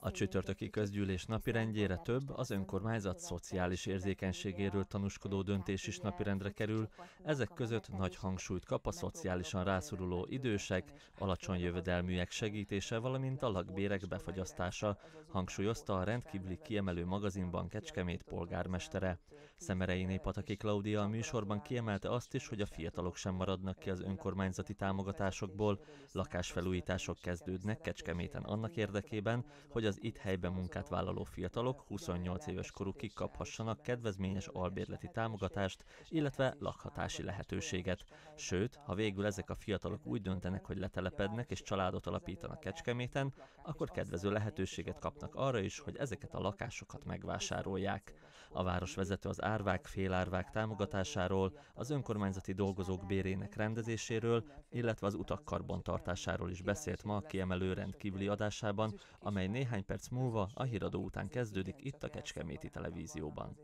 A csütörtöki közgyűlés napirendjére több az önkormányzat szociális érzékenységéről tanúskodó döntés is napirendre kerül, ezek között nagy hangsúlyt kap a szociálisan rászoruló idősek, alacsony jövedelműek segítése, valamint a lakbérek befagyasztása, hangsúlyozta a rendkívüli kiemelő magazinban Kecskemét polgármestere. Szemerei Népataki Klaudia a műsorban kiemelte azt is, hogy a fiatalok sem maradnak ki az önkormányzati támogatásokból, lakásfelújítások kezdődnek Kecskeméten annak érdekében, hogy az itt helyben munkát vállaló fiatalok 28 éves korukig kaphassanak kedvezményes albérleti támogatást, illetve lakhatási lehetőséget. Sőt, ha végül ezek a fiatalok úgy döntenek, hogy letelepednek és családot alapítanak Kecskeméten, akkor kedvező lehetőséget kapnak arra is, hogy ezeket a lakásokat megvásárolják. A városvezető az árvák, félárvák támogatásáról, az önkormányzati dolgozók bérének rendezéséről, illetve az utak karbantartásáról is beszélt ma a kiemelő rendkívüli adásában, amely amely néhány perc múlva a híradó után kezdődik itt a Kecskeméti Televízióban.